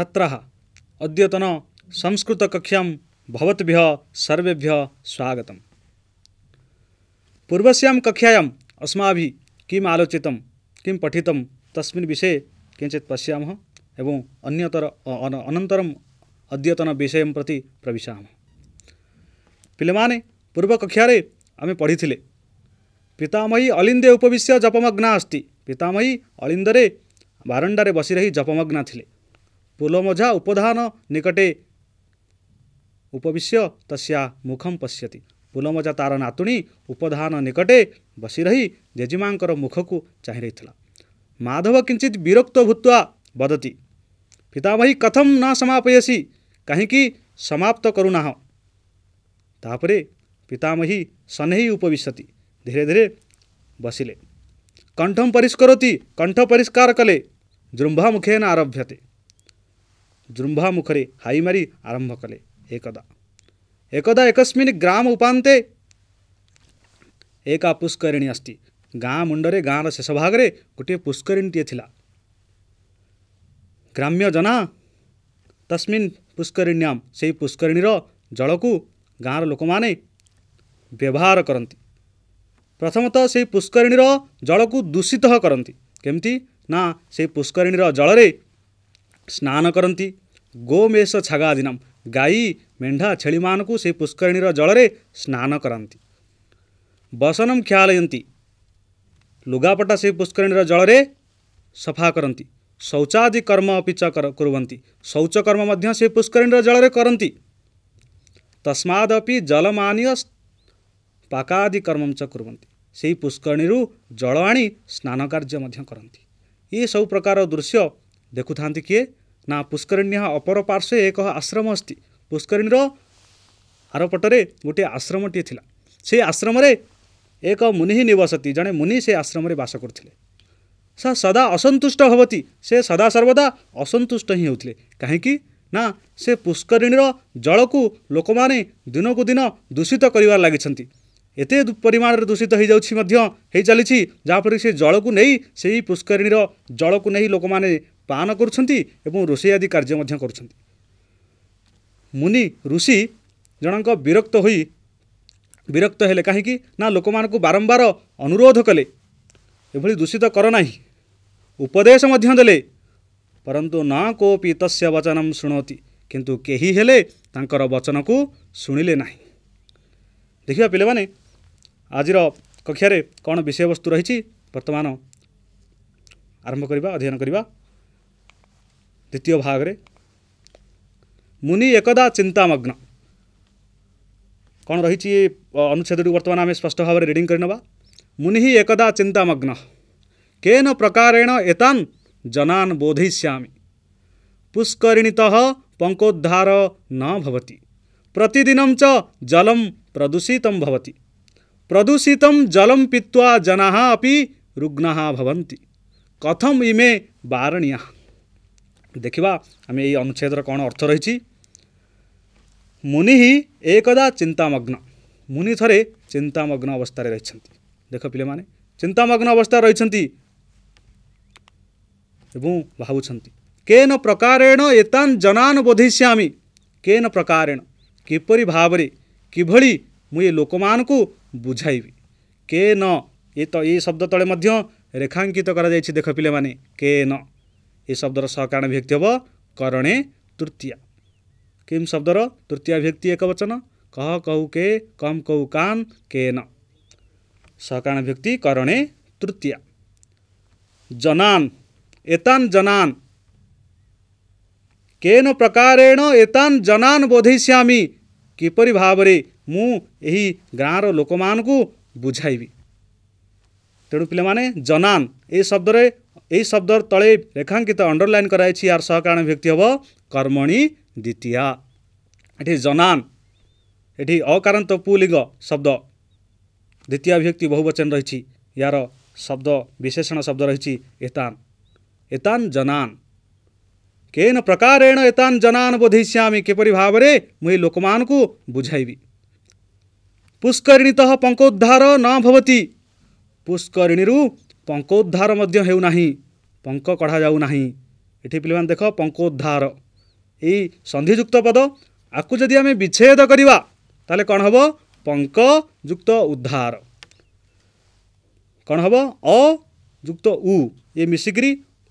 छात्र अद्यतन संस्कृत भवद्भ्यः सर्वेभ्यः स्वागतं पूर्वस्यां कक्षायाम् अस्माभिः किम् आलोचितं किं पठितं तस्मिन् किंचि पशा एवं एवम् अनतर अद्यतन विषय प्रति प्रविशामः पाने ପୂର୍ବ କକ୍ଷାରେ ଆମେ ପଢ଼ିଥିଲେ ପିତାମୟୀ ଅଲିନ୍ଦେ ଉପବିଶ୍ୟ ଜପମଗ୍ନା ଅସ୍ତି ପିତାମୟୀ ଅଳିନ୍ଦରେ ବାରଣ୍ଡାରେ ବସି ରହି ଜପମଗ୍ନା ଥିଲେ पुलमझा निकटे उपविश्य तस्या मुखम पश्यति पुलमझा तार नातु उपटे बसिरहही जेजेमा मुखको चाहिँ माधवकिञ्चि विरोरक्त भुवा वदति पितामही कथम न समाप्यस काहीँकी समाप्तकरु तापर पितामह धीरे उपति धिरे धिर कंठ कण्ठ कले जृंभा मुखेन आरभ्यते ಜೃಂಭಾಮುಖರಿ ಹೈಮರಿ ಆರಂಭಕಲೆ ಏಕದಾ एकदा एकस्मिन् ग्राम उपान्ते एका पुष्करिणी अस्ति ଗାଁ ମୁଣ୍ଡରେ ଗାଁର ଶେଷ ଭାଗରେ ଗୋଟିଏ ପୁଷ୍କରିଣୀଟିଏ ଥିଲା ଗ୍ରାମ୍ୟ ଜନା ତସ୍ମିନ୍ ପୁଷ୍କରିଣ୍ୟାମ ସେହି ପୁଷ୍କରିଣୀର ଜଳକୁ ଗାଁର ଲୋକମାନେ ବ୍ୟବହାର କରନ୍ତି ପ୍ରଥମତଃ ସେହି ପୁଷ୍କରିଣୀର ଜଳକୁ ଦୂଷିତ କରନ୍ତି କେମିତି ନା ସେହି ପୁଷ୍କରିଣୀର ଜଳରେ ସ୍ନାନ କରନ୍ତି ଗୋମେଷ ଛାଗ ଆଦିନମ୍ ଗାଈ ମେଣ୍ଢା ଛେଳିମାନଙ୍କୁ ସେହି ପୁଷ୍କରିଣୀର ଜଳରେ ସ୍ନାନ କରାନ୍ତି ବସନମ୍ କ୍ଷାଳୟନ୍ତି ଲୁଗାପଟା ସେହି ପୁଷ୍କରିଣୀର ଜଳରେ ସଫା କରନ୍ତି ଶୌଚାଦି କର୍ମ ଅପିଚ କରୁଛନ୍ତି ଶୌଚକର୍ମ ମଧ୍ୟ ସେହି ପୁଷ୍କରିଣୀର ଜଳରେ କରନ୍ତି ତସ୍ମାଦପି ଜଳମାନୀୟ ପାକାଦି କର୍ମ ଚ କରୁଛନ୍ତି ସେହି ପୁଷ୍କରିଣୀରୁ ଜଳ ଆଣି ସ୍ନାନ କାର୍ଯ୍ୟ ମଧ୍ୟ କରନ୍ତି ଏସବୁ ପ୍ରକାର ଦୃଶ୍ୟ ଦେଖୁଥାନ୍ତି କିଏ ନା ପୁଷ୍କରିଣୀ ଏହା ଅପର ପାର୍ଶ୍ୱ ଏକ ଆଶ୍ରମ ଅଛି ପୁଷ୍କରିଣୀର ଆରପଟରେ ଗୋଟିଏ ଆଶ୍ରମଟିଏ ଥିଲା ସେ ଆଶ୍ରମରେ ଏକ ମୁନି ହିଁ ନିବସତି ଜଣେ ମୁନି ସେ ଆଶ୍ରମରେ ବାସ କରୁଥିଲେ ସେ ସଦା ଅସନ୍ତୁଷ୍ଟ ହେବତି ସେ ସଦା ସର୍ବଦା ଅସନ୍ତୁଷ୍ଟ ହିଁ ହେଉଥିଲେ କାହିଁକି ନା ସେ ପୁଷ୍କରିଣୀର ଜଳକୁ ଲୋକମାନେ ଦିନକୁ ଦିନ ଦୂଷିତ କରିବାରେ ଲାଗିଛନ୍ତି ଏତେ ପରିମାଣରେ ଦୂଷିତ ହୋଇଯାଉଛି ମଧ୍ୟ ହୋଇଚାଲିଛି ଯାହାଫଳରେ ସେ ଜଳକୁ ନେଇ ସେହି ପୁଷ୍କରିଣୀର ଜଳକୁ ନେଇ ଲୋକମାନେ ପାନ କରୁଛନ୍ତି ଏବଂ ରୋଷେଇ ଆଦି କାର୍ଯ୍ୟ ମଧ୍ୟ କରୁଛନ୍ତି ମୁନି ଋଷି ଜଣଙ୍କ ବିରକ୍ତ ହୋଇ ବିରକ୍ତ ହେଲେ କାହିଁକି ନା ଲୋକମାନଙ୍କୁ ବାରମ୍ବାର ଅନୁରୋଧ କଲେ ଏଭଳି ଦୂଷିତ କର ନାହିଁ ଉପଦେଶ ମଧ୍ୟ ଦେଲେ ପରନ୍ତୁ ନା କୋପି ତସ୍ୟ ବଚନମ ଶୁଣନ୍ତି କିନ୍ତୁ କେହି ହେଲେ ତାଙ୍କର ବଚନକୁ ଶୁଣିଲେ ନାହିଁ ଦେଖିବା ପିଲାମାନେ ଆଜିର କକ୍ଷାରେ କ'ଣ ବିଷୟବସ୍ତୁ ରହିଛି ବର୍ତ୍ତମାନ ଆରମ୍ଭ କରିବା ଅଧ୍ୟୟନ କରିବା ଦ୍ୱିତୀୟ ଭାଗରେ ମୁନି ଏକଦା ଚିନ୍ତାମଗ୍ନ କ'ଣ ରହିଛି ଏ ଅନୁଚ୍ଛେଦଟିକୁ ବର୍ତ୍ତମାନ ଆମେ ସ୍ପଷ୍ଟ ଭାବରେ ରିଡ଼ିଂ କରିନେବା ମୁନି ଏକଦା ଚିନ୍ତାମଗ୍ନ କେନ ପ୍ରକାରେଣ ଏତାନ୍ ଜନାନ୍ ବୋଧୟିଷ୍ୟାମି पुष्करिणीतः पङ्कोद्धार न भवति प्रतिदिनं च जलं प्रदूषितं भवति प्रदूषित जलम पीवा जना अभी रुग्ण भवन्ति कथम इमे बारणीय देखा आम यही कौन अर्थ रही मुनि ही एकदा चिंतामग्न मुनि थे चिंतामग्न अवस्था रही देख पे चिंतामग्न अवस्था रही भावुं केन प्रकारेण एतान जनान बोधिष्यामी केन प्रकारेण किपर भाव किभली ମୁଇଁ ଲୋକମାନଙ୍କୁ ବୁଝାଇବି କେ ନ ଏ ତ ଏ ଶବ୍ଦ ତଳେ ମଧ୍ୟ ରେଖାଙ୍କିତ କରାଯାଇଛି ଦେଖ ପିଲାମାନେ କେ ନ ଏ ଶବ୍ଦର ସକାରଣ ବ୍ୟକ୍ତି ହେବ କରଣେ ତୃତୀୟା କିମ୍ ଶବ୍ଦର ତୃତୀୟା ବ୍ୟକ୍ତି ଏକ ବଚନ କହ କହୁ କେ କମ୍ କହୁ କାମ୍ କେ ନ ସକାରଣ ବ୍ୟକ୍ତି କରଣେ ତୃତୀୟା ଜନାନ୍ ଏତାନ୍ ଜନାନ୍ କେନ ପ୍ରକାରେଣ ଏତାନ୍ ଜନାନ୍ ବୋଧେଇସ୍ୟାମି କିପରି ଭାବରେ ମୁଁ ଏହି ଗାଁର ଲୋକମାନଙ୍କୁ ବୁଝାଇବି ତେଣୁ ପିଲାମାନେ ଜନାନ୍ ଏହି ଶବ୍ଦରେ ଏହି ଶବ୍ଦ ତଳେ ରେଖାଙ୍କିତ ଅଣ୍ଡରଲାଇନ୍ କରାଯାଇଛି ଏହାର ସହକାରଣ ବ୍ୟକ୍ତି ହେବ କର୍ମଣୀ ଦ୍ୱିତୀୟା ଏଠି ଜନାନ୍ ଏଠି ଅକାରାନ୍ତ ପୁଲିଙ୍ଗ ଶବ୍ଦ ଦ୍ୱିତୀୟ ବ୍ୟକ୍ତି ବହୁବଚନ ରହିଛି ଏହାର ଶବ୍ଦ ବିଶେଷଣ ଶବ୍ଦ ରହିଛି ଏତାନ୍ ଏତାନ୍ ଜନାନ୍ କେନ ପ୍ରକାରେଣ ଏତାନ୍ ଜନାନ୍ ବୋଧେଇସ୍ୟାମି କିପରି ଭାବରେ ମୁଁ ଏ ଲୋକମାନଙ୍କୁ ବୁଝାଇବି ପୁଷ୍କରିଣୀତଃ ପଙ୍କୋଦ୍ଧାର ନ ଭବତି ପୁଷ୍କରିଣୀରୁ ପଙ୍କୋଦ୍ଧାର ମଧ୍ୟ ହେଉନାହିଁ ପଙ୍କ କଢ଼ାଯାଉ ନାହିଁ ଏଠି ପିଲାମାନେ ଦେଖ ପଙ୍କୋଦ୍ଧାର ଏଇ ସନ୍ଧିଯୁକ୍ତ ପଦ ଆକୁ ଯଦି ଆମେ ବିଚ୍ଛେଦ କରିବା ତାହେଲେ କ'ଣ ହେବ ପଙ୍କ ଯୁକ୍ତ ଉଦ୍ଧାର କ'ଣ ହେବ ଅ ଯୁକ୍ତ ଉ ଇଏ ମିଶିକିରି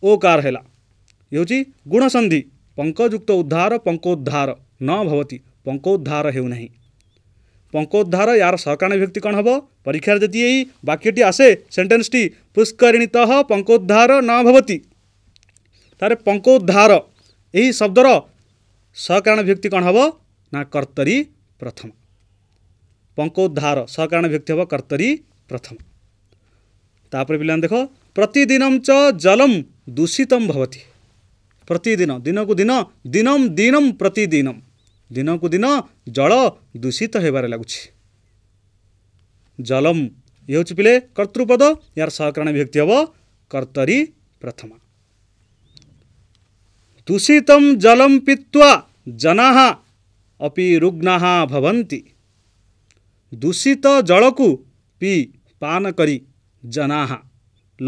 ଓ କାର ହେଲା ଇଏ ହେଉଛି ଗୁଣସନ୍ଧି ପଙ୍କଯୁକ୍ତ ଉଦ୍ଧାର ପଙ୍କୋଦ୍ଧାର ନ ଭବତି ପଙ୍କୋଦ୍ଧାର ହେଉନାହିଁ পঙ্কোদ্ধার ইয়ার সহকারী বিভক্তি কণ হব পরীক্ষার যদি এই বাক্যটি আসে সেন্টেন্সটি পুষ্করিণীত পঙ্কোদ্ধার ন ভবতি তাহলে পঙ্কোদ্ধার এই শব্দর সহকারী বিভক্তি কণ হব না কর্তরী প্রথম পঙ্কোদ্ধার সহকারী বিভক্তি হব কর্তরী প্রথম তাপরে পিলা দেখ প্রতিদিনম চ জলম দূষিতম ভবতি প্রতিদিন দিনকু দিন দিনম দিনম প্রতিদিনম দিনকু দিন জল ଦୂଷିତ ହେବାରେ ଲାଗୁଛି ଜଲମ୍ ଇଏ ହେଉଛି ପିଲେ କର୍ତ୍ତୃପଦ ଏହାର ସହକରଣ ବିଭକ୍ତି ହେବ କର୍ତ୍ତରୀ ପ୍ରଥମା ଦୂଷିତମ ଜଲମ ପିତ୍ୱା ଜନାଃ ଅପି ରୁଗ୍ନାଃ ଭବନ୍ତି ଦୂଷିତ ଜଳକୁ ପି ପାନ କରି ଜନାଃ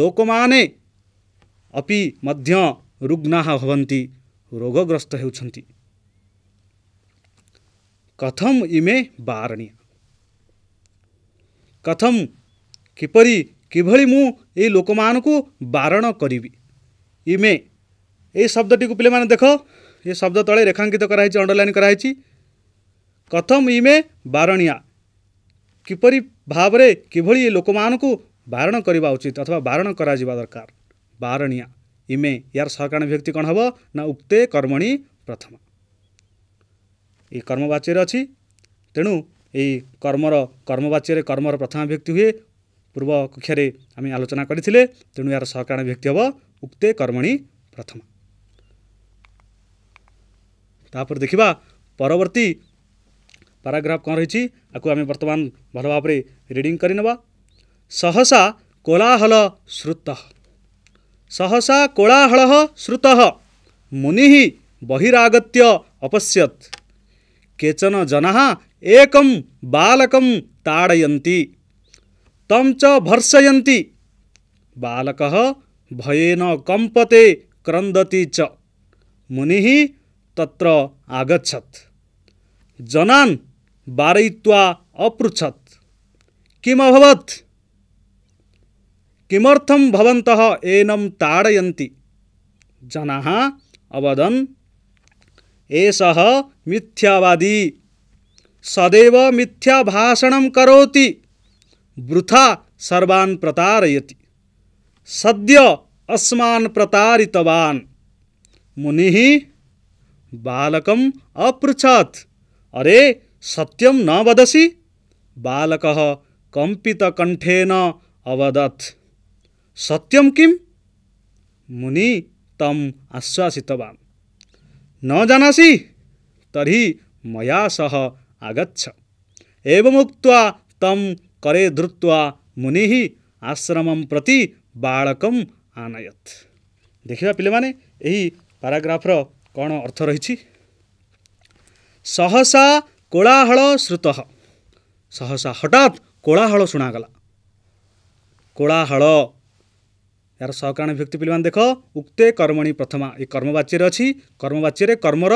ଲୋକମାନେ ଅପି ମଧ୍ୟ ରୁଗ୍ନାଃ ଭବନ୍ତି ରୋଗଗ୍ରସ୍ତ ହେଉଛନ୍ତି कथम इमे बारणीय कथम किपरि କିଭଳି ମୁଁ ଏଇ ଲୋକମାନଙ୍କୁ ବାରଣ କରିବି ଇମେ ଏଇ ଶବ୍ଦଟିକୁ ପିଲାମାନେ ଦେଖ ଏ ଶବ୍ଦ ତଳେ ରେଖାଙ୍କିତ କରାହେଇଛି ଅଣ୍ଡରଲାଇନ୍ କରାହେଇଛି କଥମ ଇମେ ବାରଣିଆ କିପରି ଭାବରେ କିଭଳି ଏ ଲୋକମାନଙ୍କୁ ବାରଣ କରିବା ଉଚିତ ଅଥବା ବାରଣ କରାଯିବା ଦରକାର ବାରଣିଆ ଇମେ ୟାର ସରକାରୀ ବ୍ୟକ୍ତି କ'ଣ ହେବ ନା ଉକ୍ତେ କର୍ମଣୀ ପ୍ରଥମ यी कर्मवाच्य अझै तेणु यही कर्म कर्मवाच्य कर्मर प्रथम व्यक्ति हुए पूर्व कक्षा आलोचना गरि ते यार सहकारी व्यक्ति हो उक्ते कर्मणी प्रथम तापर प्रथमा तरती पाराग्राफ कि यु बर्तमान भल भावी रिडिङ गरिन सहसा कोलाहल श्रुत सहसा कोलाहल श्रुत मुनि बहिरागत्य अपश्यत् केचन जनाः एकं बालकं ताडयन्ति तं च भर्षयन्ति बालकः भयेन कम्पते क्रन्दति च मुनि तत्र आगछत जनान् वारयित्वा अपृच्छत् किमभवत् किमर्थं भवन्तः एनं ताडयन्ति जनाः अवदन् एषः मिथ्यावादी सदैव मिथ्या भाषण करोति वृथा सर्वान् प्रतारयति सद्य अस्मान प्रतारितवान मुनि बालकम अपृछत अरे सत्यम न वदसी बालक कंपित अवदत् सत्यम किं मुनि तम आश्वासितवान न जानासी तर्हि ମୟା ସହ ଆଗଛ एवमुक्त्वा ତମ୍ କରେ धृत्वा ମୁନି ଆଶ୍ରମ ପ୍ରତି ବାଳକମ୍ ଆନୟତ ଦେଖିବା ପିଲାମାନେ ଏହି ପାରାଗ୍ରାଫ୍ର କ'ଣ ଅର୍ଥ ରହିଛି ସହସା କୋଳାହଳ ଶ୍ରୁତ ସହସା ହଠାତ୍ କୋଳାହଳ ଶୁଣାଗଲା କୋଳାହଳ ଏହାର ସହକାରଣ ବ୍ୟକ୍ତି ପିଲାମାନେ ଦେଖ ଉକ୍ତେ କର୍ମଣି ପ୍ରଥମା ଏ କର୍ମବାଚ୍ୟରେ ଅଛି କର୍ମବାଚ୍ୟରେ କର୍ମର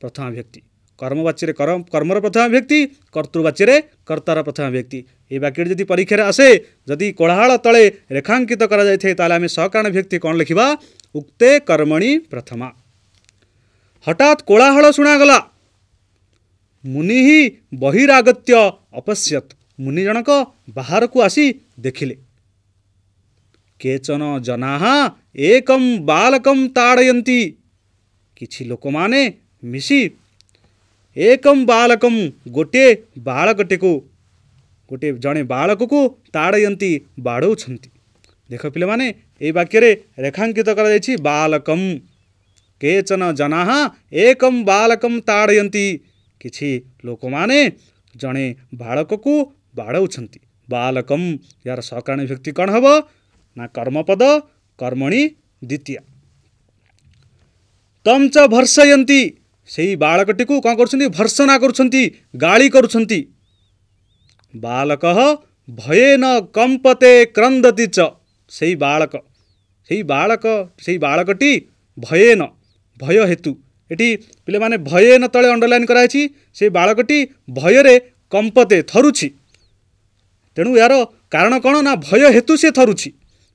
प्रथमा व्यक्ति কর্মবাচ্যের কর্ম কর্মর প্রথমা ব্যক্তি কর্তৃবাচ্যের কর্তার প্রথমা ব্যক্তি এই বাক্যটি যদি পরীক্ষার আসে যদি কোলাহল তলে রেখাঙ্কিত করা যাই তাহলে আমি সকারণ ব্যক্তি কণ লিখবা উক্তে কর্মণি প্রথমা হঠাৎ কোলাহল শুণাগলা মুনি হি বহিরাগত্য অপশ্যত মুনি জনক বাহারকু আসি দেখিলে কেচন জনা একম বালকম তাড়য়ন্তি কিছু লোকমানে मिसी एकम बालकम गोटे बालकटेको गोटे ଜଣେ ବାଳକକୁ ତାଡ଼ୟନ୍ତି ବାଡ଼ଉଛନ୍ତି ଦେଖ ପିଲାମାନେ ଏହି ବାକ୍ୟରେ ରେଖାଙ୍କିତ କରାଯାଇଛି ବାଲକମ୍ କେଚନ ଜନାଃ ଏକମ୍ ବାଲକମ୍ ତାଡ଼ୟନ୍ତି କିଛି ଲୋକମାନେ ଜଣେ ବାଳକକୁ ବାଡ଼ଉଛନ୍ତି ବାଲକମ୍ ଏହାର ସକାରଣୀ ବ୍ୟକ୍ତି କ'ଣ ହେବ ନା କର୍ମପଦ କର୍ମଣୀ ଦ୍ୱିତୀୟ ତମ୍ ଚ ଭର୍ଷୟନ୍ତି ସେଇ ବାଳକଟିକୁ କ'ଣ କରୁଛନ୍ତି ଭର୍ସନା କରୁଛନ୍ତି ଗାଳି କରୁଛନ୍ତି ବାଳକ ଭୟେ ନ କମ୍ପତେ କ୍ରନ୍ଦତି ଚ ସେଇ ବାଳକ ସେଇ ବାଳକ ସେଇ ବାଳକଟି ଭୟେ ନ ଭୟ ହେତୁ ଏଠି ପିଲାମାନେ ନ ତଳେ ଅଣ୍ଡରଲାଇନ୍ କରାହେଇଛି ସେ ବାଳକଟି ଭୟରେ କମ୍ପତେ ଥରୁଛି ତେଣୁ ଏହାର କାରଣ କ'ଣ ନା ଭୟ ହେତୁ ସେ ଥରୁଛି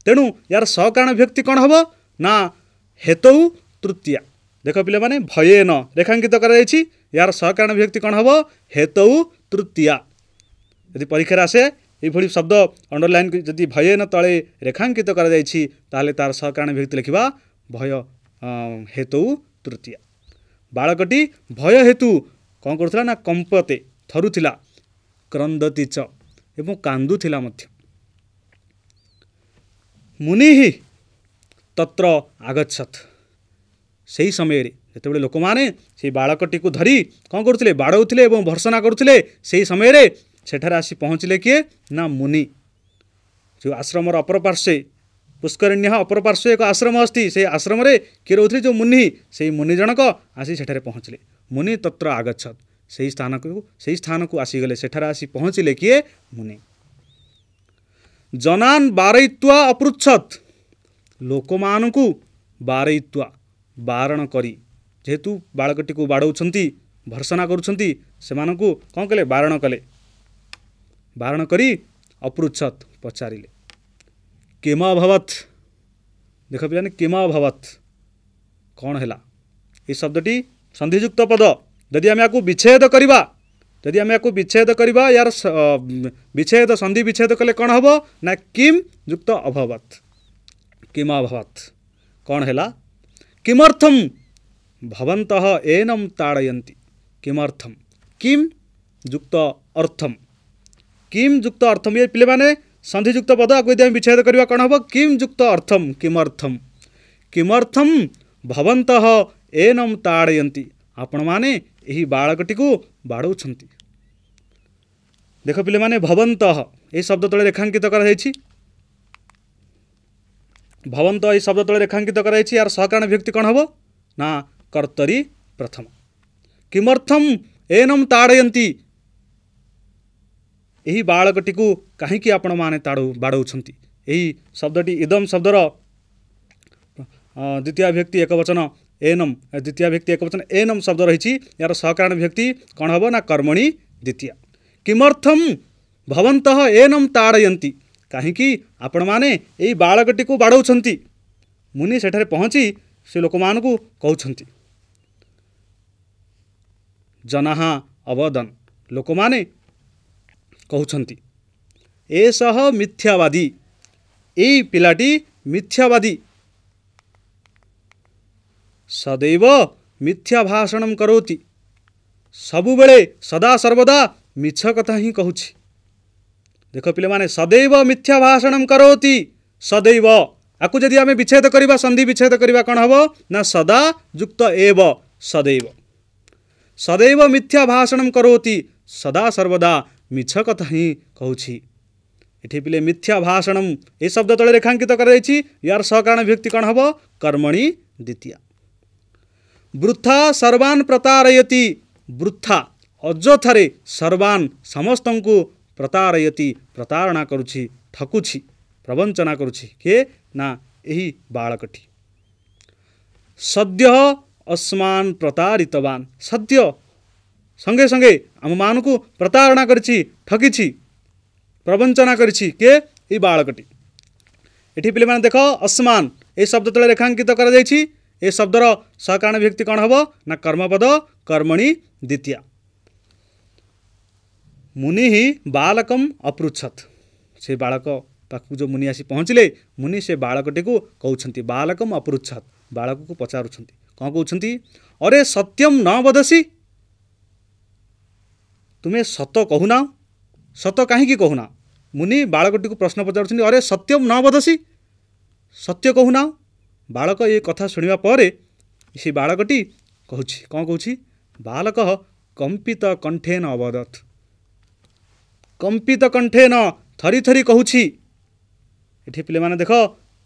ତେଣୁ ଏହାର ସକାରଣ ବ୍ୟକ୍ତି କ'ଣ ହେବ ନା ହେତୁ ତୃତୀୟା দেখ পিলামানে ভয়েন রেখাঙ্কিত করা যাইছি ইয়ার সহকারণ বিভক্তি কণ হব হেতৌ তৃতীয়া যদি পরীক্ষার আসে এইভাবে শব্দ অন্ডরলাইন যদি ভয়েন তলে রেখাঙ্কিত করা যাইছি তাহলে তার সহকারণ বিভক্তি লিখবা ভয় হেতৌ তৃতীয়া বাড়কটি ভয় হেতু কম করুলা না কম্পতে থরুলা ক্রন্দতি চ এবং কান্দুলা মধ্য মুনি তত্র আগচ্ছত ସେହି ସମୟରେ ଯେତେବେଳେ ଲୋକମାନେ ସେହି ବାଳକଟିକୁ ଧରି କ'ଣ କରୁଥିଲେ ବାଡ଼ଉଥିଲେ ଏବଂ ଭର୍ସନା କରୁଥିଲେ ସେହି ସମୟରେ ସେଠାରେ ଆସି ପହଞ୍ଚିଲେ କିଏ ନା ମୁନି ଯେଉଁ ଆଶ୍ରମର ଅପରପାର୍ଶ୍ୱେ ପୁଷ୍କରିଣ୍ୟ ଅପରପାର୍ଶ୍ୱେ ଏକ ଆଶ୍ରମ ଅସ୍ତି ସେହି ଆଶ୍ରମରେ କିଏ ରହୁଥିଲେ ଯେଉଁ ମୁନି ସେହି ମୁନି ଜଣକ ଆସି ସେଠାରେ ପହଞ୍ଚିଲେ ମୁନି ତତ୍ର ଆଗଚ୍ଛତ ସେହି ସ୍ଥାନକୁ ସେହି ସ୍ଥାନକୁ ଆସିଗଲେ ସେଠାରେ ଆସି ପହଞ୍ଚିଲେ କିଏ ମୁନି ଜନାନ୍ ବାରୈତ୍ୱା ଅପୃଚ୍ଛତ ଲୋକମାନଙ୍କୁ ବାରୈତ୍ୱା करी जेतु बालकटीको को चाहिँ भर्सना कले बारण कले बारण अप्रुच्छ पचारि केमाभावत्म अभावत्ला शब्द सन्धिजुक्त पद जदि आम या विच्छेद गर्दि आमे या विच्छेद यार विच्छेद संधि विच्छेद कले किम युक्त अभावत्म अभावत्ला किमर्थम भवंत एनम ताडयन्ति किमर्थम किम युक्त अर्थम किम युक्त अर्थम ये पिले माने संधि युक्त पद आ कोई विच्छेद करबा कौन हो किम युक्त अर्थम किमर्थम किमर्थम भवन्तः एनम ताडयन्ति आपण माने एही बालकटी को बाडौछन्ति देखो पिले माने भवन्तः शब्द तले रेखांकित कर ଭବନ୍ତ ଏହି ଶବ୍ଦ ତଳେ ରେଖାଙ୍କିତ କରାଯାଇଛି ଏହାର ସହକାରଣ ବ୍ୟକ୍ତି କ'ଣ ହେବ ନା କର୍ତ୍ତରୀ ପ୍ରଥମ କିମର୍ଥମ୍ ଏନମ୍ ତାଡ଼ୟନ୍ତି ଏହି ବାଳକଟିକୁ କାହିଁକି ଆପଣମାନେ ତାଡ଼ ବାଡ଼ଉଛନ୍ତି ଏହି ଶବ୍ଦଟି ଇଦମ୍ ଶବ୍ଦର ଦ୍ୱିତୀୟ ବ୍ୟକ୍ତି ଏକ ବଚନ ଏନମ୍ ଦ୍ୱିତୀୟ ବ୍ୟକ୍ତି ଏକ ବଚନ ଏନମ୍ ଶବ୍ଦ ରହିଛି ଏହାର ସହକାରଣ ବ୍ୟକ୍ତି କ'ଣ ହେବ ନା କର୍ମଣି ଦ୍ୱିତୀୟ କିମର୍ଥମ୍ ଭବନ୍ତଃ ଏନମ୍ ତାଡ଼ୟନ୍ତି कहीं आपण मैने बाकटी को बाड़ मुनि सेठे पहुँची से लोक मान कौंट जनाहा अवदन लोक मैने कह मिथ्यावादी ए पिलाटी मिथ्यावादी सदैव मिथ्या भाषण करोती सबुबले सदा सर्वदा मिछ कथा ही कहूँ देख पहिले सदैव मिथ्या भाषणम करोति सदैव या जदि आम विच्छेद गरेको सन्धि विच्छेद गरेको कन हे ना सदा युक्त एव सदैव सदैव मिथ्या भाषणम करोति सदा सर्वदा मिछ कथा हिँ कि मिथ्या भाषणम ए शब्द रेखांकित कर तेखाङ्कित व्यक्ति कन हे कर्मणी द्वितीय वृथा सर्वान् प्रतारयति बृथा अझ सर्वान् समस्त ପ୍ରତାରୟତି ପ୍ରତାରଣା କରୁଛି ଠକୁଛି ପ୍ରବଞ୍ଚନା କରୁଛି କିଏ ନା ଏହି ବାଳକଟି ସଦ୍ୟ ଅସ୍ମାନ ପ୍ରତାରିତବାନ ସଦ୍ୟ ସଙ୍ଗେ ସଙ୍ଗେ ଆମମାନଙ୍କୁ ପ୍ରତାରଣା କରିଛି ଠକିଛି ପ୍ରବଞ୍ଚନା କରିଛି କିଏ ଏହି ବାଳକଟି ଏଠି ପିଲାମାନେ ଦେଖ ଅସ୍ମାନ ଏହି ଶବ୍ଦ ତଳେ ରେଖାଙ୍କିତ କରାଯାଇଛି ଏ ଶବ୍ଦର ସକାରଣ ବ୍ୟକ୍ତି କ'ଣ ହେବ ନା କର୍ମପଦ କର୍ମଣି ଦ୍ୱିତୀୟା मुनि बालकम् अपृच्छ बानि आसि पहचले मुनिसे बाकटीको किकम अपृच्छत बालकको पचास करे सत्यम नबदसी तत कत काहीँक मुनि को प्रश्न पचास अरे सत्यम नबदसी सत्य क बालक ए कथा शुण सालकटी कि बात कन्ठेन अवदत् କମ୍ପିତ କଣ୍ଠେନ ଥରି ଥରି କହୁଛି ଏଠି ପିଲାମାନେ ଦେଖ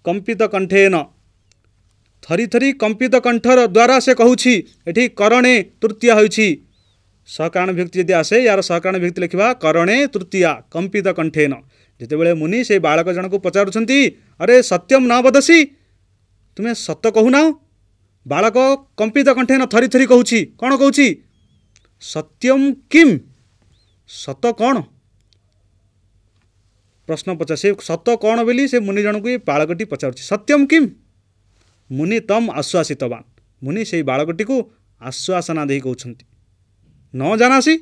କମ୍ପିତ କଣ୍ଠେନ ଥରି ଥରି କମ୍ପିତ କଣ୍ଠର ଦ୍ୱାରା ସେ କହୁଛି ଏଠି କରଣେ ତୃତୀୟ ହୋଇଛି ସହକାରଣ ବ୍ୟକ୍ତି ଯଦି ଆସେ ଏହାର ସହକାରଣ ବ୍ୟକ୍ତି ଲେଖିବା କରଣେ ତୃତୀୟା କମ୍ପିତ କଣ୍ଠେନ ଯେତେବେଳେ ମୁନି ସେଇ ବାଳକ ଜଣକୁ ପଚାରୁଛନ୍ତି ଆରେ ସତ୍ୟମ ନ ବଦସି ତୁମେ ସତ କହୁନାଅ ବାଳକ କମ୍ପିତ କଣ୍ଠେନ ଥରି ଥରି କହୁଛି କ'ଣ କହୁଛି ସତ୍ୟମ କିମ୍ ସତ କ'ଣ ପ୍ରଶ୍ନ ପଚାର ସେ ସତ କ'ଣ ବୋଲି ସେ ମୁନି ଜଣକୁ ଏ ବାଳକଟି ପଚାରୁଛି ସତ୍ୟମ୍ କିମ୍ ମୁନି ତମ୍ ଆଶ୍ୱାସିତବାନ୍ ମୁନି ସେଇ ବାଳକଟିକୁ ଆଶ୍ୱାସନା ଦେଇ କହୁଛନ୍ତି ନ ଜାଣାସି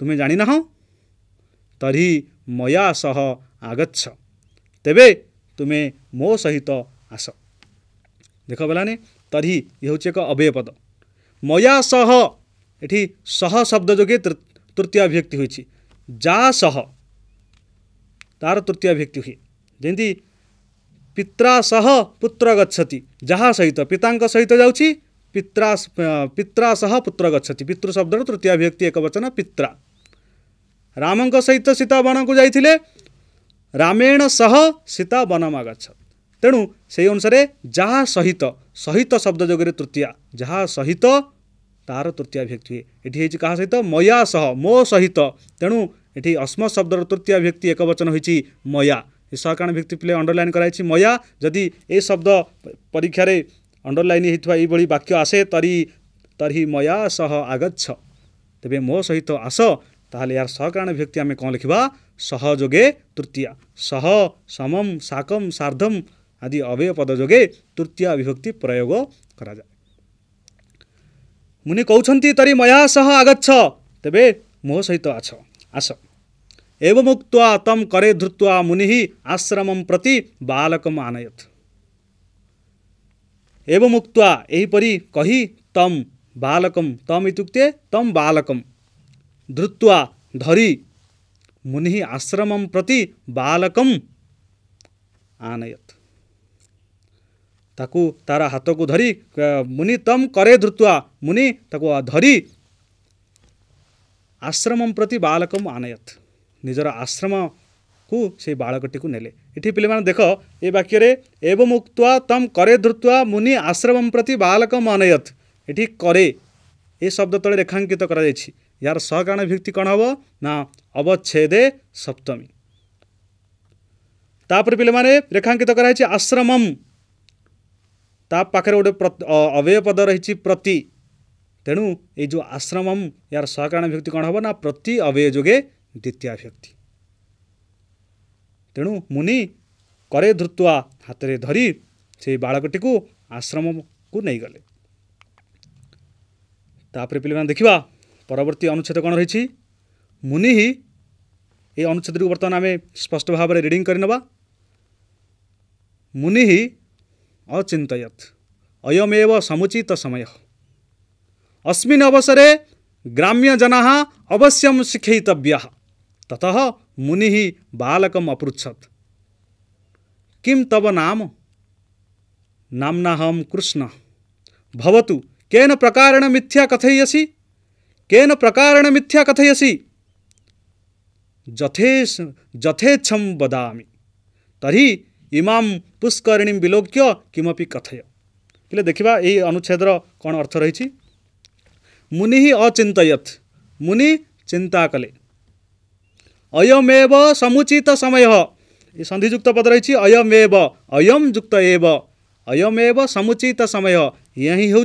ତୁମେ ଜାଣିନାହଁ ତରି ମୟା ସହ ଆଗଚ୍ଛ ତେବେ ତୁମେ ମୋ ସହିତ ଆସ ଦେଖ ବେଲାନି ତରି ଇଏ ହେଉଛି ଏକ ଅଭୟ ପଦ ମୟା ସହ ଏଠି ସହ ଶବ୍ଦ ଯୋଗେ ତୃତୀୟ ଅଭିବ୍ୟକ୍ତି ହୋଇଛି ଯା ସହ तार तृतीय व्यक्ति पित्रा सह पुत्र गच्छति गति सहित पिता सहित जाँच पित्रा पित्रा सह पुत्र गच्छति पितृ शब्दहरू तृतीय व्यक्ति एक वचन पितको सहित सीता बनको जाइ रमेण सीता बनमा गछ त जहासहित सहित सहित शब्द जुगे तृतीय सहित तार तृतीय व्यक्ति हे यहाँ है सहित मया सह मो सहित तेणु यी अस्म शब्द तृतीय व्यक्ति एक वचन हुन्छ मय सहकारण व्यक्ति प्ले अंडरलाइन गरी मया जि ए शब्द परीक्षा अंडरलाइन अन्डरलैन वाक्य आसे तरी तरि मया सह आग्छ ते मो सहित आस तार सहकाराण अभिव्यक्ति आम किखा सहयोगे तृतीय सह समम साकम सार्धम आदि अवय पद जोगे तृतीय विभक्ति प्रयोग गराए मुनि तरी मया सह आग्छ ते मो सहित आछ आस एवमुक्त्वा तम करे धृत्वा मुनि आश्रम प्रति बालकम आनयत एवमुक्त्वा यहीपरि कही तम बालकम तम इत्युक्ते तम बालकम धृत्वा धरी मुनि आश्रम प्रति बालकम आनयत ताकू तारा हाथ को धरी मुनि तम करे धृत्वा मुनि ताकू धरी ଆଶ୍ରମ ପ୍ରତି ବାଳକମ୍ ଆନୟତ୍ ନିଜର ଆଶ୍ରମକୁ ସେଇ ବାଳକଟିକୁ ନେଲେ ଏଠି ପିଲାମାନେ ଦେଖ ଏ ବାକ୍ୟରେ ଏବଂ ଉକ୍ତ୍ୱା ତମ୍ କରେ ଧୃତ୍ୱା ମୁନି ଆଶ୍ରମ ପ୍ରତି ବାଳକମ୍ ଆନୟତ ଏଠି କରେ ଏ ଶବ୍ଦ ତଳେ ରେଖାଙ୍କିତ କରାଯାଇଛି ଏହାର ସହକାରଣ ଭିତ୍ତି କ'ଣ ହେବ ନା ଅବଚ୍ଛେଦେ ସପ୍ତମୀ ତାପରେ ପିଲାମାନେ ରେଖାଙ୍କିତ କରାଯାଇଛି ଆଶ୍ରମମ୍ ତା ପାଖରେ ଗୋଟେ ଅବୟ ପଦ ରହିଛି ପ୍ରତି तेणु ये आश्रम यार सहकारण व्यक्ति कौन हम ना प्रति अवय जोगे द्वितीय व्यक्ति तेणु मुनि करे धृतुआ हाथ में धरी से बाकटी को आश्रम को नहींगले पे देखा परवर्ती अनुच्छेद कौन रही मुनि ही ये अनुच्छेद बर्तमान आम स्पष्ट भाव रिडिंग कर मुनि ही अचिंत अयमेव समुचित समय अस्मिन् ग्राम्यजना अवश्य अवश्यं शिक्षयितव्यः ततः मुनिः बालकम् किं तव नाम नाम्नाहं कृष्णः भवतु केन प्रकारेण मिथ्या कथयसि केन प्रकारेण मिथ्या कथयसि जथे जथेच्छं वदामि तरी इमां पुष्करिणीं विलोक्य किमपि कथय किल देखिबा ଏହି ଅନୁଚ୍ଛେଦର କ'ଣ ଅର୍ଥ ରହିଛି मुनि ही अचिंतयत मुनि चिंता कले अयमेव समुचित समय ये संधियुक्त पद रही अयमेव अयम युक्त एव अयमेव समुचित समय यही हूँ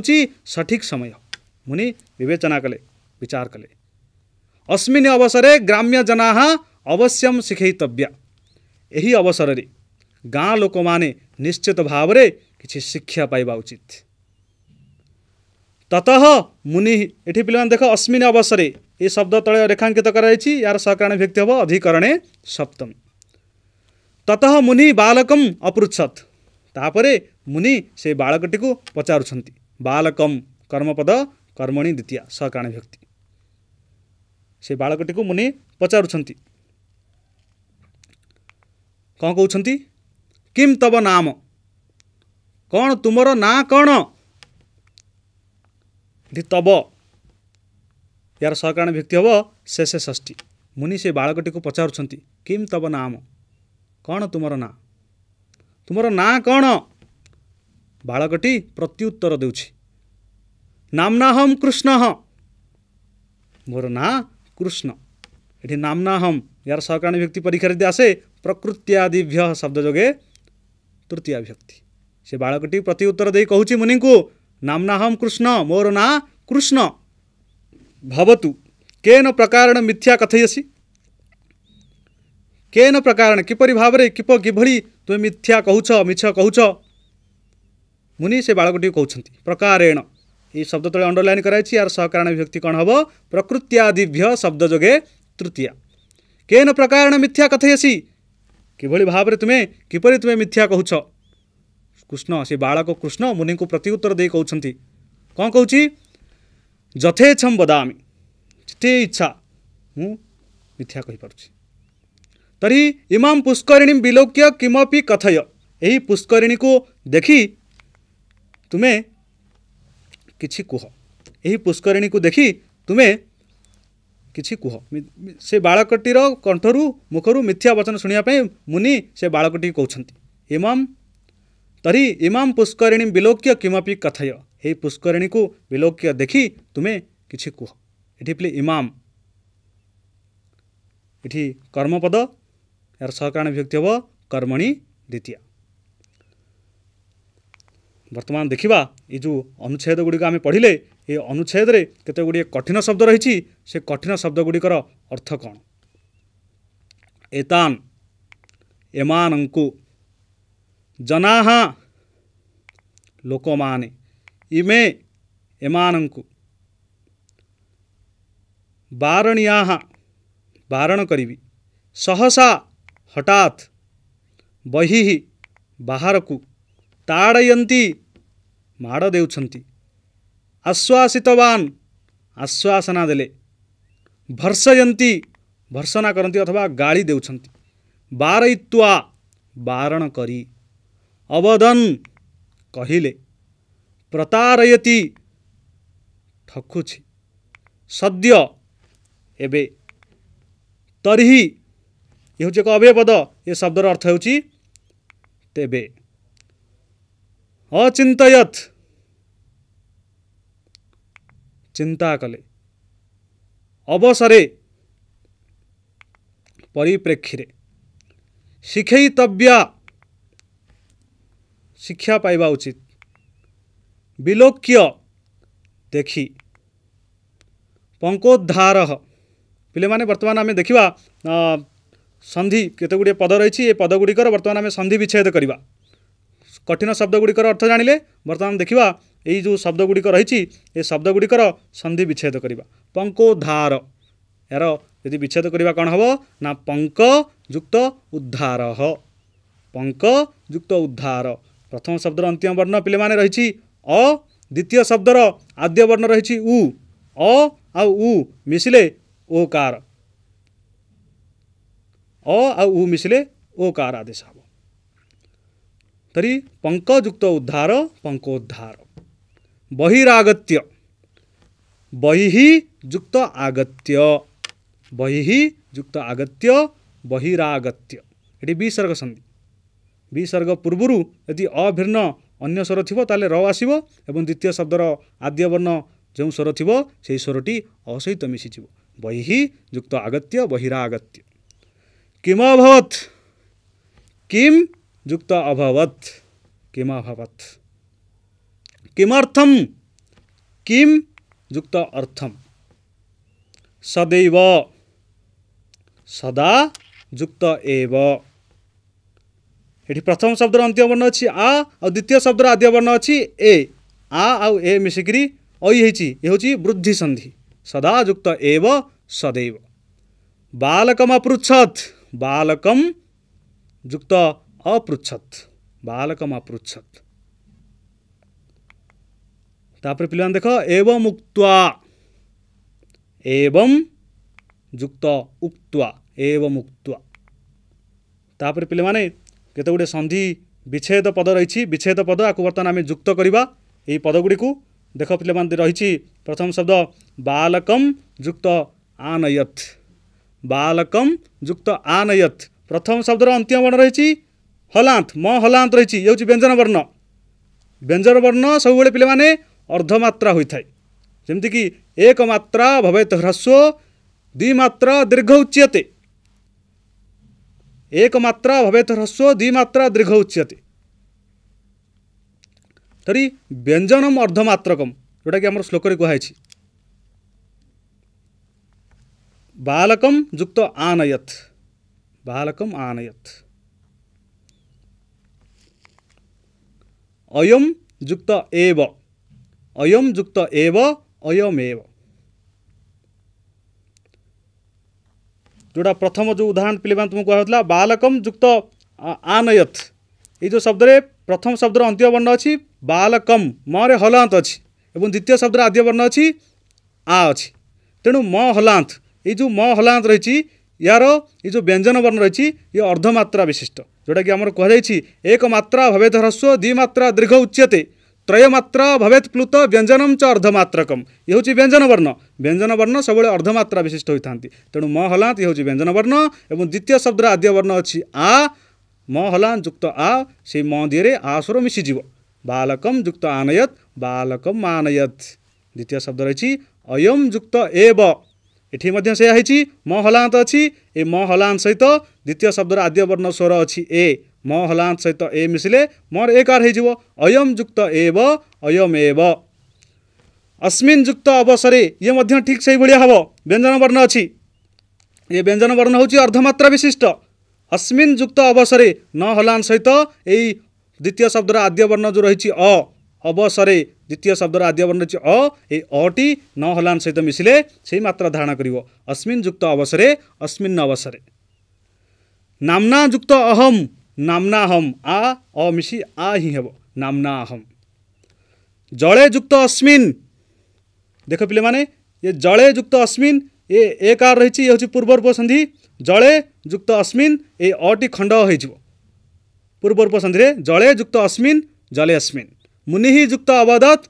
सठिक समय मुनि बेचना कले विचार कले अस्मिन् अवसरे ग्राम्य जना अवश्यम शिखेतव्य यही अवसर गाँ लोक मैंने निश्चित भाव में किसी शिक्षा पाइबा उचित ततः मुनि पहिला देख अस्मिन अवसरे ए शब्द तय रेखाङ्कित यार सहकाणी व्यक्ति हो अधिकरण सप्तमी मुनि मुनिलकम अपृत तापर मुनिकि कर्मपद कर्मणी द्वितीय सहकाणी व्यक्ति से सालकटीको मुनि पचास किम तब नाम कन् तुम ना क ऋषि तब यार सकारण व्यक्ति हम से से मुनि से बाड़कटी को पचारुंम तब नाम कौन तुम ना तुम ना कौन बाड़कटी प्रत्युत्तर देमना कृष्ण मोर ना कृष्ण ये नामना यार सकारण व्यक्ति परीक्षा आसे प्रकृत्यादिभ्य शब्द जोगे तृतीय व्यक्ति से बाड़कटी प्रत्युत्तर दे कह मुनि को नाम्नाहं कृष्ण मोर ना कृष्ण भवतु केन प्रकारेण मिथ्या कथयसि केन प्रकारेण किपरि भावरे किप किभଳି ତୁମେ ମିଥ୍ୟା କହୁଛ ମିଛ କହୁଛ ମୁନି ସେ ବାଳକଟିକୁ କହୁଛନ୍ତି ପ୍ରକାରେଣ এই শব্দ তলে অন্ডরলাইন করা হয়েছে আর সহকারণ বিভক্তি কণ হব প্রকৃত্যাদিভ্য শব্দ যোগে তৃতীয়া কেন প্রকারেণ মিথ্যা কথেয়সি কিভাবে ভাবে তুমি কিপর তুমি মিথ্যা কহুছ कृष्ण से बाक कृष्ण मुनि को प्रति उत्तर दे कहते कौन कौच जथेछम बदामी जिते इच्छा मु मिथ्या कहीपर तरी इमाम पुष्किणी विलोक्य किमपी कथय यही पुष्किणी को देख तुम्हें किसी कह यही पुष्किणी को देख तुम्हें किसी कह से बाकटीर कंठरू मुखर मिथ्या वचन शुणापी मुनि से बाकटी कौन इमाम तरी इमाम पुष्करिणी विलोक्य किमपि कथय हे पुष्करिणी को विलोक्य देखी तुम्हें किसी कह ये प्ले इमाम ये कर्मपद यार सहकारण विभक्ति हे कर्मणि द्वितीय बर्तमान देखा ये जो अनुच्छेद गुड़िक आम पढ़ले ये अनुच्छेद में गुड़े कठिन शब्द रही से कठिन शब्द गुड़िकर अर्थ कौन एतान को इमे एमानंकु बारणिया बारण करिवी सहसा हटात बहिहि बाहरकु ताड माड देउँदै आश्वासितवान् आश्वासन देले भर्सयन्त भर्सना करन्ति अथवा गाली देउँदै बार बारण करी। अवदन कहिले प्रतारयती ठकुची सद्य एवे तरी ये हूँ एक अभय ये शब्दर अर्थ हो तेबे अचिंतयत चिंता कले अवसरे परिप्रेक्षी शिखेतव्या ଶିକ୍ଷା ପାଇବା ଉଚିତ ବିଲୋକ୍ୟ ଦେଖି ପଙ୍କୋଦ୍ଧାର ପିଲାମାନେ ବର୍ତ୍ତମାନ ଆମେ ଦେଖିବା ସନ୍ଧି କେତେଗୁଡ଼ିଏ ପଦ ରହିଛି ଏ ପଦଗୁଡ଼ିକର ବର୍ତ୍ତମାନ ଆମେ ସନ୍ଧି ବିଚ୍ଛେଦ କରିବା କଠିନ ଶବ୍ଦଗୁଡ଼ିକର ଅର୍ଥ ଜାଣିଲେ ବର୍ତ୍ତମାନ ଦେଖିବା ଏଇ ଯେଉଁ ଶବ୍ଦଗୁଡ଼ିକ ରହିଛି ଏ ଶବ୍ଦଗୁଡ଼ିକର ସନ୍ଧି ବିଚ୍ଛେଦ କରିବା ପଙ୍କୋଦ୍ଧାର ଏହାର ଯଦି ବିଚ୍ଛେଦ କରିବା କ'ଣ ହେବ ନା ପଙ୍କ ଯୁକ୍ତ ଉଦ୍ଧାର ପଙ୍କ ଯୁକ୍ତ ଉଦ୍ଧାର ପ୍ରଥମ ଶବ୍ଦର ଅନ୍ତିମ ବର୍ଣ୍ଣ ପିଲାମାନେ ରହିଛି ଅ ଦ୍ୱିତୀୟ ଶବ୍ଦର ଆଦ୍ୟ ବର୍ଣ୍ଣ ରହିଛି ଉ ଅ ଆଉ ଉ ମିଶିଲେ ଓ କାର ଅ ଆଉ ଉ ମିଶିଲେ ଓ କାର ଆଦେଶ ହେବ तरी पंकयुक्त उद्धार पंकोद्धार बहिरागत्य बहि युक्त आगत्य बहि युक्त आगत्य बहिरागत्य ये विसर्ग सन्धि विसर्ग पूर्व यदि अभिन्न अन्य स्वर र थियो एवं द्वितीय शब्दर आद्य वर्ण जे स्वर थियो त्यही स्वरटी असहित बहि युक्त आगत्य बहिरा आगत्य कम किमर्थम किम युक्त अर्थम सदैव सदा युक्त एव ଏଠି ପ୍ରଥମ ଶବ୍ଦର ଅନ୍ତିମ ବର୍ଣ୍ଣ ଅଛି ଆ ଆଉ ଦ୍ୱିତୀୟ ଶବ୍ଦର ଆଦ୍ୟ ବର୍ଣ୍ଣ ଅଛି ଏ ଆ ଆଉ ଏ ମିଶିକିରି ଐ ହେଇଛି ଏ ହେଉଛି ବୃଦ୍ଧି ସନ୍ଧି ସଦା ଯୁକ୍ତ ଏବ ସଦୈବ ବାଲକମ୍ ଅପୃଚ୍ଛତ୍ ବାଲକମ୍ ଯୁକ୍ତ ଅପୃଚ୍ଛତ୍ ବାଲକମ୍ ଅପୃଚ୍ଛତ୍ ତାପରେ ପିଲାମାନେ ଦେଖ ଏବ ମୁକ୍ତ୍ୱା ଏବଂ ଯୁକ୍ତ ଉକ୍ତ୍ୱା ଏବ ମୁକ୍ତ୍ୱା ତାପରେ ପିଲାମାନେ केते गुड संधि विच्छेद पद र विच्छेद पद यु बर्तन जुक्त पद गुडीको देख पहिलाइस प्रथम शब्द बालकम् जुक्त आनयथ बा जुक्त आनयथ प्रथम शब्द र अन्त्यम वर्ण रह हलांत म हलांत हलान्त रहिँची व्यंजन वर्ण व्यंजन वर्ण सब बेले माने अर्ध सबै पहिला अर्धमत्रा कि एक मात्रा भवेत ह्रस्व दुई मत्र दीर्घ उच्चते एकमात्रा भवेत ह्रस्व द्विमात्रा दीर्घ उच्यते तरी व्यञ्जनम अर्धमात्रकम ଯେଉଁଟାକି ଆମର ଶ୍ଲୋକରେ କୁହାହେଇଛି ବାଲକମ୍ ଯୁକ୍ତ ଆନୟତ୍ ବାଲକମ୍ ଆନୟତ୍ ଅୟମ୍ ଯୁକ୍ତ ଏବ ଅୟମ୍ ଯୁକ୍ତ ଏବ ଅୟମେବ ଯେଉଁଟା ପ୍ରଥମ ଯେଉଁ ଉଦାହରଣ ପିଲାମାନେ ତୁମକୁ କୁହାହେଉଥିଲା ବାଲକମ୍ ଯୁକ୍ତ ଆନୟତ ଏଇ ଯେଉଁ ଶବ୍ଦରେ ପ୍ରଥମ ଶବ୍ଦର ଅନ୍ତିମ ବର୍ଣ୍ଣ ଅଛି ବାଲକମ୍ ମରେ ହଲାନ୍ତ ଅଛି ଏବଂ ଦ୍ୱିତୀୟ ଶବ୍ଦର ଆଦ୍ୟ ବର୍ଣ୍ଣ ଅଛି ଆ ଅଛି ତେଣୁ ମ ହଲାନ୍ତ ଏଇ ଯେଉଁ ମ ହଲାନ୍ତ ରହିଛି ଏହାର ଏଇ ଯେଉଁ ବ୍ୟଞ୍ଜନ ବର୍ଣ୍ଣ ରହିଛି ଇଏ ଅର୍ଦ୍ଧମାତ୍ରା ବିଶିଷ୍ଟ ଯେଉଁଟାକି ଆମର କୁହାଯାଇଛି ଏକ ମାତ୍ରା ଭବେଦ ହ୍ରସ୍ୱ ଦ୍ୱିମାତ୍ରା ଦୀର୍ଘ ଉଚ୍ୟତେ त्रयमात्रा भवेत प्लुत व्यञ्जनम च अर्धमात्रकम ये ହେଉଛି ବ୍ୟଞ୍ଜନବର୍ଣ୍ଣ ବ୍ୟଞ୍ଜନବର୍ଣ୍ଣ ସବୁବେଳେ ଅର୍ଦ୍ଧମାତ୍ରା ବିଶିଷ୍ଟ ହୋଇଥାନ୍ତି ତେଣୁ ମ ହଲାନ୍ତ ଇଏ ହେଉଛି ବ୍ୟଞ୍ଜନବର୍ଣ୍ଣ ଏବଂ ଦ୍ୱିତୀୟ ଶବ୍ଦର ଆଦ୍ୟ ବର୍ଣ୍ଣ ଅଛି ଆ ମ ହଲାନ୍ତ ଯୁକ୍ତ ଆ ସେଇ ମ ଦିହରେ ଆ ସ୍ୱର ମିଶିଯିବ ବାଲକମ୍ ଯୁକ୍ତ ଆନୟତ ବାଲକମ୍ ଆନୟତ ଦ୍ୱିତୀୟ ଶବ୍ଦ ରହିଛି ଅୟମ୍ ଯୁକ୍ତ ଏବ ଏଠି ମଧ୍ୟ ସେୟା ହେଇଛି ମ ହଲାନ୍ତ ଅଛି ଏ ମ ହଲାନ୍ତ ସହିତ ଦ୍ୱିତୀୟ ଶବ୍ଦର ଆଦ୍ୟ ବର୍ଣ୍ଣ ସ୍ୱର ଅଛି ଏ म सहित ए मिसले म एजु अयम जुक्त एव अयम एव अस्विन जुक्त ठीक सही भिया हे व्यंजन वर्ण ये व्यंजन वर्ण हूँ अर्धमात्रा विशिष्ट अस्मिन जुक्त अवसरे न हलान सहित ए द्वितीय शब्द आद्य वर्ण जो रही अ अवसरे द्वितीय शब्द आद्य वर्ण रही अ ए अटी न हलान सहित मिसले से मात्रा धारण कर अस्मिन जुक्त अवसरे अस्मिन अवसरे नामना जुक्त अहम नामना हम আ অমিশি আ হি হব নামনা হম জলে যুক্ত অস্মিন দেখ পিলে মানে ये जड़े युक्त अस्मिन ये एक आर रही ये हूँ पूर्वरूप सन्धि जड़े युक्त अस्मिन ये अटी खंड हो पूर्वरूप सन्धि जड़े युक्त अस्मिन जले अस्मिन मुनि ही युक्त अवदत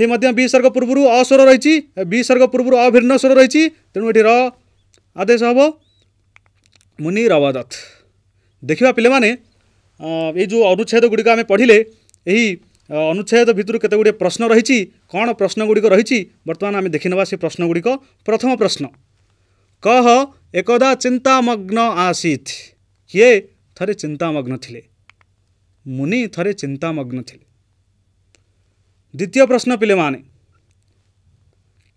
ये विसर्ग पूर्व अस्वर रही विसर्ग पूर्वर अभिन्न स्वर रही तेणु ये आदेश हम मुनि रवदत्थ देखि पहिला युच्छेदुडिको आमे पढि यही अनुच्छेद भित्र केतगुड प्रश्न रहि प्रश्न गुडिक रहे से प्रश्न गुडिक प्रथम प्रश्न कह एकदा चिंतामग्न चिन्तामग्न आसित कि थोर चिन्तामग्नले मुनि चिंतामग्न चिन्तामग्नले द्वितीय प्रश्न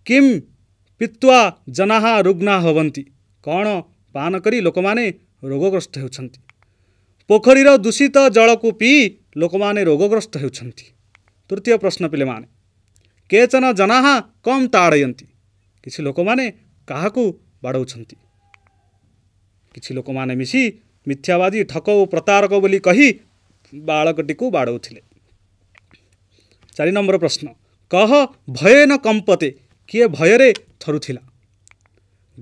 किम पहि रुग्ण जना रुग्ना पान करी लोक मैले रोगग्रस्त हो ପୋଖରୀର ଦୂଷିତ ଜଳକୁ ପିଇ ଲୋକମାନେ ରୋଗଗ୍ରସ୍ତ ହେଉଛନ୍ତି ତୃତୀୟ ପ୍ରଶ୍ନ ପିଲାମାନେ କେଚନ ଜନାହା କମ୍ ତାଡ଼ୟନ୍ତି କିଛି ଲୋକମାନେ କାହାକୁ ବାଡ଼ଉଛନ୍ତି କିଛି ଲୋକମାନେ ମିଶି ମିଥ୍ୟାବାଦୀ ଠକ ଓ ପ୍ରତାରକ ବୋଲି କହି ବାଳକଟିକୁ ବାଡ଼ଉଥିଲେ ଚାରି ନମ୍ବର ପ୍ରଶ୍ନ କହ ଭୟନ କମ୍ପତେ କିଏ ଭୟରେ ଥରୁଥିଲା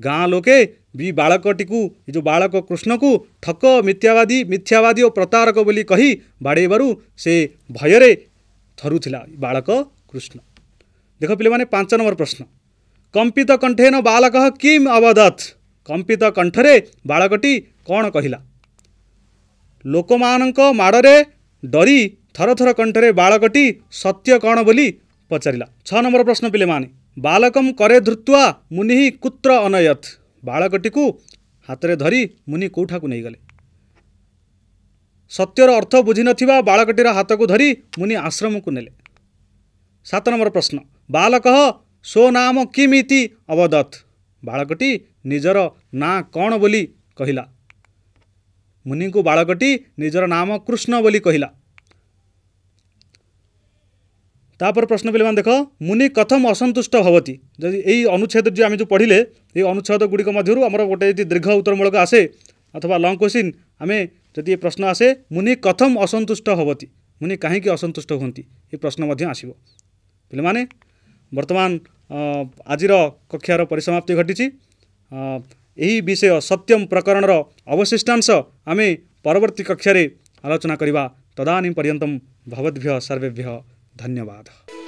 ଗାଁ ଲୋକେ ବି ବାଳକଟିକୁ ଏ ଯେଉଁ ବାଳକ କୃଷ୍ଣକୁ ଠକ ମିଥ୍ୟାବାଦୀ ମିଥ୍ୟାବାଦୀ ଓ ପ୍ରତାରକ ବୋଲି କହି ବାଡ଼େଇବାରୁ ସେ ଭୟରେ ଥରୁଥିଲା ବାଳକ କୃଷ୍ଣ ଦେଖ ପିଲାମାନେ ପାଞ୍ଚ ନମ୍ବର ପ୍ରଶ୍ନ କମ୍ପିତ କଣ୍ଠେନ ବାଳକ କିମ୍ ଅବଦତ୍ କମ୍ପିତ କଣ୍ଠରେ ବାଳକଟି କ'ଣ କହିଲା ଲୋକମାନଙ୍କ ମାଡ଼ରେ ଡରି ଥର ଥର କଣ୍ଠରେ ବାଳକଟି ସତ୍ୟ କ'ଣ ବୋଲି ପଚାରିଲା ଛଅ ନମ୍ବର ପ୍ରଶ୍ନ ପିଲାମାନେ ବାଳକମ୍ କରେ ଧୃତ୍ୱା ମୁନିହି କୁତ୍ର ଅନୟତ୍ ବାଳକଟିକୁ ହାତରେ ଧରି ମୁନି କେଉଁଠାକୁ ନେଇଗଲେ ସତ୍ୟର ଅର୍ଥ ବୁଝିନଥିବା ବାଳକଟିର ହାତକୁ ଧରି ମୁନି ଆଶ୍ରମକୁ ନେଲେ ସାତ ନମ୍ବର ପ୍ରଶ୍ନ ବାଳକ ସୋ ନାମ କିମିତି ଅବଦତ୍ ବାଳକଟି ନିଜର ନାଁ କ'ଣ ବୋଲି କହିଲା ମୁନିଙ୍କୁ ବାଳକଟି ନିଜର ନାମ କୃଷ୍ଣ ବୋଲି କହିଲା तापर प्रश्न पिलाମାନେ ଦେଖ ମୁନି କଥମ ଅସନ୍ତୁଷ୍ଟ ଭବତି ଯଦି ଏଇ ଅନୁଚ୍ଛେଦ ଯିଏ ଆମେ ଯେଉଁ ପଢ଼ିଲେ ଏଇ ଅନୁଚ୍ଛେଦ ଗୁଡ଼ିକ ମଧ୍ୟରୁ ଆମର ଗୋଟେ ଯଦି ଦୀର୍ଘ ଉତ୍ତରମୂଳକ ଆସେ ଅଥବା ଲଙ୍ଗ୍ କ୍ୱେଶ୍ଚିନ୍ ଆମେ ଯଦି ଏ ପ୍ରଶ୍ନ ଆସେ ମୁନି କଥମ ଅସନ୍ତୁଷ୍ଟ ଭବତି ମୁନି କାହିଁକି ଅସନ୍ତୁଷ୍ଟ ହୁଅନ୍ତି ଏ ପ୍ରଶ୍ନ ମଧ୍ୟ ଆସିବ ପିଲାମାନେ ବର୍ତ୍ତମାନ ଆଜିର କକ୍ଷାର ପରିସମାପ୍ତି ଘଟିଛି ଏହି ବିଷୟ ସତ୍ୟମ୍ ପ୍ରକରଣର ଅବଶିଷ୍ଟାଂଶ ଆମେ ପରବର୍ତ୍ତୀ କକ୍ଷାରେ ଆଲୋଚନା କରିବା ତଦାନୀ ପର୍ଯ୍ୟନ୍ତମ୍ ଭବଦ୍ଭ୍ୟ ସର୍ବେଭ୍ୟ धन्यवाद